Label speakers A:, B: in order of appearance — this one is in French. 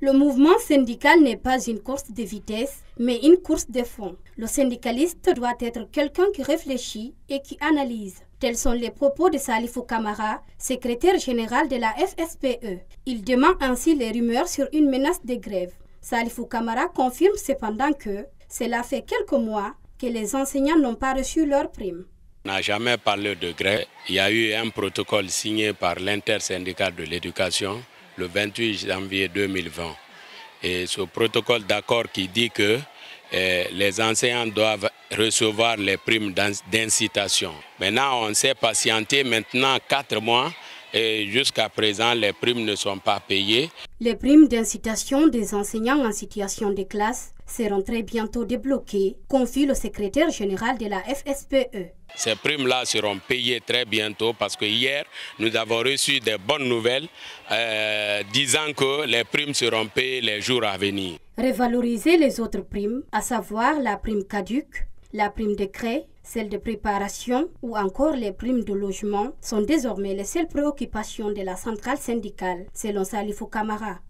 A: Le mouvement syndical n'est pas une course de vitesse, mais une course de fond. Le syndicaliste doit être quelqu'un qui réfléchit et qui analyse. Tels sont les propos de Salifou Kamara, secrétaire général de la FSPE. Il demande ainsi les rumeurs sur une menace de grève. Salifou Kamara confirme cependant que cela fait quelques mois que les enseignants n'ont pas reçu leur prime.
B: On n'a jamais parlé de grève. Il y a eu un protocole signé par l'intersyndicat de l'éducation le 28 janvier 2020. Et ce protocole d'accord qui dit que eh, les enseignants doivent recevoir les primes d'incitation. Maintenant, on s'est patienté maintenant quatre mois et jusqu'à présent, les primes ne sont pas payées.
A: Les primes d'incitation des enseignants en situation de classe seront très bientôt débloquées, confie le secrétaire général de la FSPE.
B: Ces primes-là seront payées très bientôt parce que hier, nous avons reçu des bonnes nouvelles euh, disant que les primes seront payées les jours à venir.
A: Revaloriser les autres primes, à savoir la prime caduque, la prime décret celles de préparation ou encore les primes de logement sont désormais les seules préoccupations de la centrale syndicale, selon Salifou Kamara.